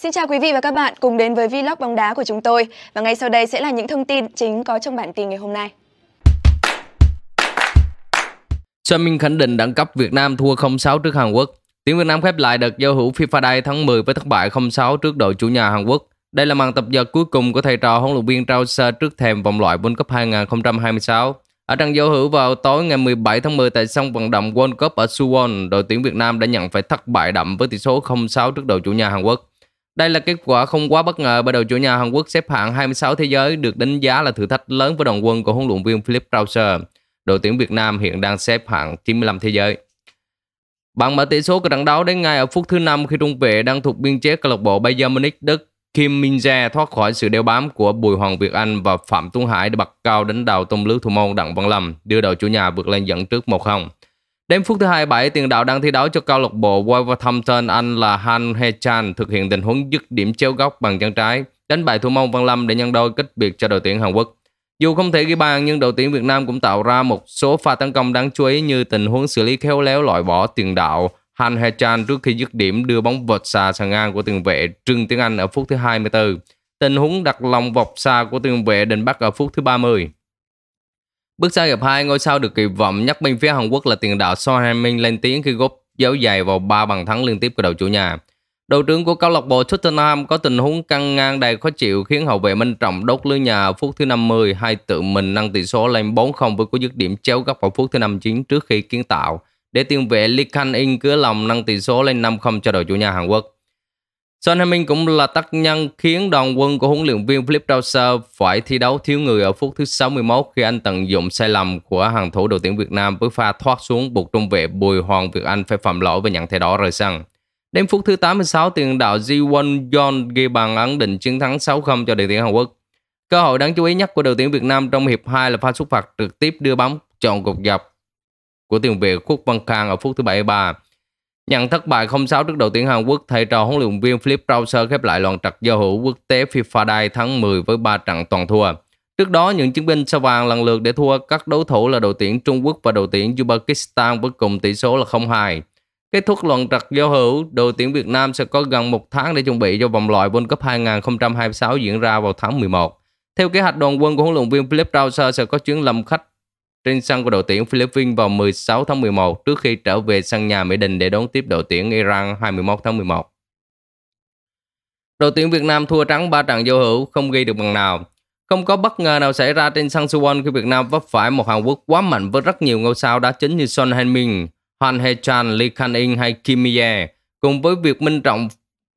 Xin chào quý vị và các bạn cùng đến với vlog bóng đá của chúng tôi và ngay sau đây sẽ là những thông tin chính có trong bản tin ngày hôm nay. Sơn Minh khẳng định đẳng cấp Việt Nam thua 0-6 trước Hàn Quốc. Tuyển Việt Nam khép lại đợt giao hữu FIFA Day tháng 10 với thất bại 0-6 trước đội chủ nhà Hàn Quốc. Đây là màn tập dượt cuối cùng của thầy trò huấn luyện viên Trao Sa trước thềm vòng loại World Cup 2026. Ở trận giao hữu vào tối ngày 17 tháng 10 tại sân vận động World Cup ở Suwon, đội tuyển Việt Nam đã nhận phải thất bại đậm với tỷ số 0-6 trước đội chủ nhà Hàn Quốc. Đây là kết quả không quá bất ngờ bởi đội chủ nhà Hàn Quốc xếp hạng 26 thế giới được đánh giá là thử thách lớn với đoàn quân của huấn luyện viên Philip Rauser. Đội tuyển Việt Nam hiện đang xếp hạng 95 thế giới. Bạn mở tỷ số của trận đấu đến ngay ở phút thứ 5 khi trung vệ đang thuộc biên chế câu lạc bộ Bayern Munich Đức Kim Min Jae thoát khỏi sự đeo bám của Bùi Hoàng Việt Anh và Phạm Tuấn Hải để bật cao đánh đầu tung lưới thủ môn Đặng Văn Lâm, đưa đội chủ nhà vượt lên dẫn trước 1-0. Đến phút thứ 27, tiền đạo đang thi đấu cho câu lạc bộ Wolverhampton Anh là Han Chan thực hiện tình huống dứt điểm chéo góc bằng chân trái, đánh bại thủ môn Văn Lâm để nhân đôi cách biệt cho đội tuyển Hàn Quốc. Dù không thể ghi bàn nhưng đội tuyển Việt Nam cũng tạo ra một số pha tấn công đáng chú ý như tình huống xử lý khéo léo loại bỏ tiền đạo Han Chan trước khi dứt điểm đưa bóng vượt xa sang ngang của tiền vệ Trương Tiến Anh ở phút thứ 24. Tình huống đặt lòng vọc xa của tiền vệ Đình Bắc ở phút thứ 30. Bước sang hiệp 2, ngôi sao được kỳ vọng nhất bên phía Hàn Quốc là tiền đạo So Heung-min lên tiếng khi góp dấu giày vào 3 bàn thắng liên tiếp của đội chủ nhà. Đội trưởng của câu lạc bộ Tottenham có tình huống căng ngang đầy khó chịu khiến hậu vệ Minh Trọng đốt lưới nhà phút thứ 50 hay tự mình nâng tỷ số lên 4-0 với cú dứt điểm chéo góc vào phút thứ 59 trước khi kiến tạo để tiền vệ Lee Kang In cửa lòng nâng tỷ số lên 5-0 cho đội chủ nhà Hàn Quốc. Son Heung-min cũng là tác nhân khiến đoàn quân của huấn luyện viên Philip Rauser phải thi đấu thiếu người ở phút thứ 61 khi anh tận dụng sai lầm của hàng thủ đội tuyển Việt Nam với pha thoát xuống buộc trung vệ Bùi Hoàng Việt Anh phải phạm lỗi và nhận thẻ đỏ rời sân. Đến phút thứ 86, tiền đạo Ji Won Yon ghi bàn ấn định chiến thắng 6-0 cho đội tuyển Hàn Quốc. Cơ hội đáng chú ý nhất của đội tuyển Việt Nam trong hiệp 2 là pha xuất phạt trực tiếp đưa bóng chọn cột dọc của tiền vệ Quốc Văn Khang ở phút thứ 73. Nhận thất bại 0-6 trước đội tuyển Hàn Quốc, thầy trò huấn luyện viên Philip Rauser khép lại loạt trận giao hữu quốc tế FIFA Day tháng 10 với 3 trận toàn thua. Trước đó, những chiến binh sao vàng lần lượt để thua các đối thủ là đội tuyển Trung Quốc và đội tuyển Uzbekistan với cùng tỷ số là 0-2. Kết thúc loạt trận giao hữu, đội tuyển Việt Nam sẽ có gần một tháng để chuẩn bị cho vòng loại World Cup 2026 diễn ra vào tháng 11. Theo kế hoạch đoàn quân của huấn luyện viên Philip Rauser sẽ có chuyến lâm khách trên sân của đội tuyển Philippines vào 16 tháng 11 trước khi trở về sân nhà Mỹ Đình để đón tiếp đội tuyển Iran 21 tháng 11. Đội tuyển Việt Nam thua trắng 3 trận giao hữu, không ghi được bằng nào. Không có bất ngờ nào xảy ra trên sân Suwon khi Việt Nam vấp phải một Hàn Quốc quá mạnh với rất nhiều ngôi sao đá chính như Son Heung-min, Han Hye-chan, Lee Kan-in hay Kim Ye. Cùng với việc Minh Trọng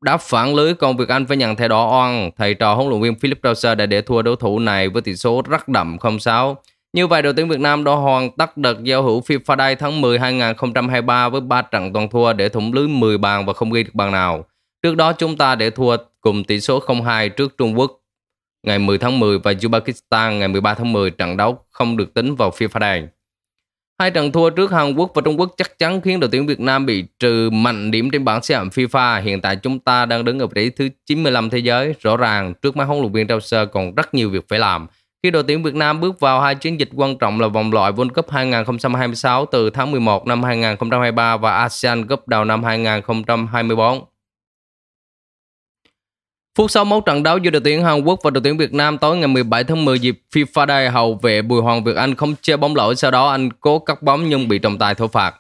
đã phản lưới còn Việt Anh phải nhận thẻ đỏ oan, thầy trò huấn luyện viên Philip Rauser đã để thua đối thủ này với tỷ số rất đậm 0-6. Như vậy đội tuyển Việt Nam đã hoàn tất đợt giao hữu FIFA Day tháng 10 2023 với 3 trận toàn thua để thủng lưới 10 bàn và không ghi được bàn nào. Trước đó chúng ta để thua cùng tỷ số 0-2 trước Trung Quốc ngày 10 tháng 10 và Uzbekistan ngày 13 tháng 10 trận đấu không được tính vào FIFA Day. Hai trận thua trước Hàn Quốc và Trung Quốc chắc chắn khiến đội tuyển Việt Nam bị trừ mạnh điểm trên bảng xếp hạng FIFA. Hiện tại chúng ta đang đứng ở vị trí thứ 95 thế giới. Rõ ràng trước mắt huấn luyện viên Trao Sơ còn rất nhiều việc phải làm – khi đội tuyển Việt Nam bước vào hai chiến dịch quan trọng là vòng loại World Cup 2026 từ tháng 11 năm 2023 và ASEAN Cup đầu năm 2024. Phút sau 61 trận đấu giữa đội tuyển Hàn Quốc và đội tuyển Việt Nam tối ngày 17 tháng 10 dịp FIFA Day, hậu vệ Bùi Hoàng Việt Anh không chơi bóng lỗi, sau đó anh cố cắt bóng nhưng bị trọng tài thổi phạt.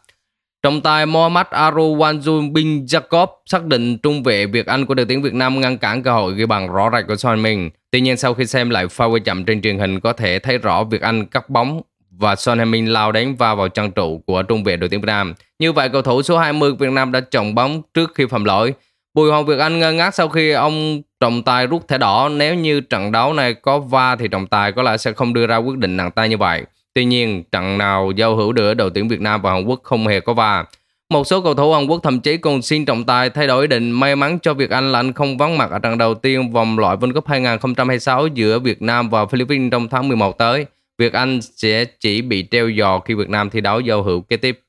Trọng tài Mohamed Aruwanjun Bin Jacob xác định trung vệ Việt Anh của đội tuyển Việt Nam ngăn cản cơ hội ghi bàn rõ rệt của Son Heung-min. Tuy nhiên sau khi xem lại pha quay chậm trên truyền hình có thể thấy rõ Việt Anh cắt bóng và Son Heung-min lao đánh va vào chân trụ của trung vệ đội tuyển Việt Nam. Như vậy cầu thủ số 20 Việt Nam đã trọng bóng trước khi phạm lỗi. Bùi Hoàng Việt Anh ngơ ngác sau khi ông trọng tài rút thẻ đỏ nếu như trận đấu này có va thì trọng tài có lẽ sẽ không đưa ra quyết định nặng tay như vậy. Tuy nhiên, trận nào giao hữu giữa đội tuyển Việt Nam và Hàn Quốc không hề có va. Một số cầu thủ Hàn Quốc thậm chí còn xin trọng tài thay đổi định may mắn cho Việt Anh là anh không vắng mặt ở trận đầu tiên vòng loại World Cup 2026 giữa Việt Nam và Philippines trong tháng 11 tới. Việt Anh sẽ chỉ bị treo giò khi Việt Nam thi đấu giao hữu kế tiếp.